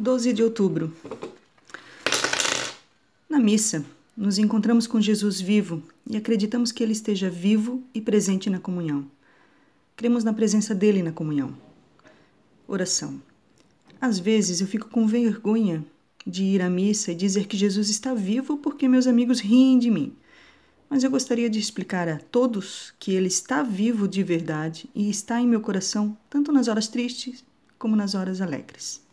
12 de outubro. Na missa, nos encontramos com Jesus vivo e acreditamos que ele esteja vivo e presente na comunhão. Cremos na presença dele na comunhão. Oração. Às vezes eu fico com vergonha de ir à missa e dizer que Jesus está vivo porque meus amigos riem de mim. Mas eu gostaria de explicar a todos que ele está vivo de verdade e está em meu coração, tanto nas horas tristes como nas horas alegres.